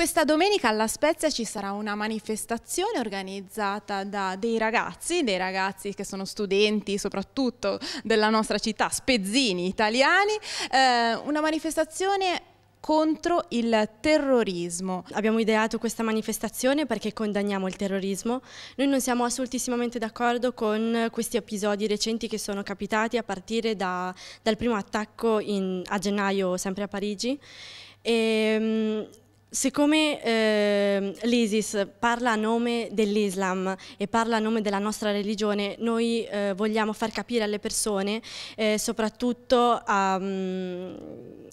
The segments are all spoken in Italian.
Questa domenica alla Spezia ci sarà una manifestazione organizzata da dei ragazzi, dei ragazzi che sono studenti soprattutto della nostra città, spezzini italiani, eh, una manifestazione contro il terrorismo. Abbiamo ideato questa manifestazione perché condanniamo il terrorismo. Noi non siamo assolutissimamente d'accordo con questi episodi recenti che sono capitati a partire da, dal primo attacco in, a gennaio sempre a Parigi. E, ehm, Siccome eh, l'ISIS parla a nome dell'Islam e parla a nome della nostra religione, noi eh, vogliamo far capire alle persone, eh, soprattutto a... Um,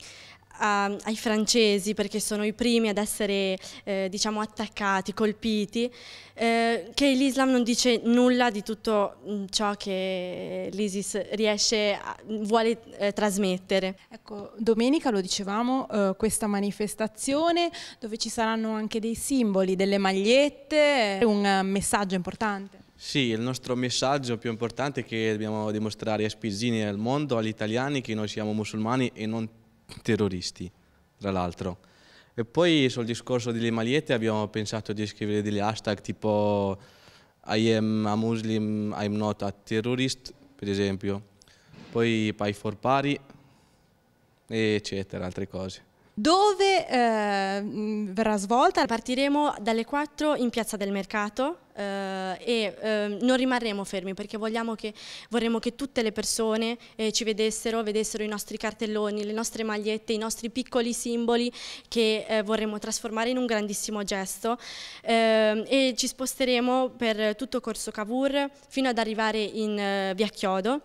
a, ehm, ai francesi perché sono i primi ad essere eh, diciamo attaccati, colpiti, eh, che l'Islam non dice nulla di tutto mm, ciò che l'ISIS riesce, a, vuole eh, trasmettere. Ecco, domenica lo dicevamo, eh, questa manifestazione dove ci saranno anche dei simboli, delle magliette, eh, un messaggio importante. Sì, il nostro messaggio più importante è che dobbiamo dimostrare a Spizzini e al mondo, agli italiani, che noi siamo musulmani e non terroristi, tra l'altro. E poi sul discorso delle magliette abbiamo pensato di scrivere delle hashtag tipo I am a Muslim, I'm not a terrorist, per esempio. Poi Pie for Pari, eccetera, altre cose dove eh, verrà svolta? Partiremo dalle 4 in Piazza del Mercato eh, e eh, non rimarremo fermi perché che, vorremmo che tutte le persone eh, ci vedessero, vedessero i nostri cartelloni, le nostre magliette, i nostri piccoli simboli che eh, vorremmo trasformare in un grandissimo gesto ehm, e ci sposteremo per tutto Corso Cavour fino ad arrivare in eh, Via Chiodo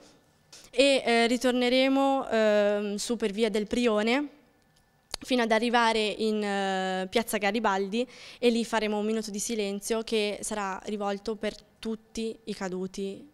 e ritorneremo ehm, su per Via del Prione fino ad arrivare in uh, Piazza Garibaldi e lì faremo un minuto di silenzio che sarà rivolto per tutti i caduti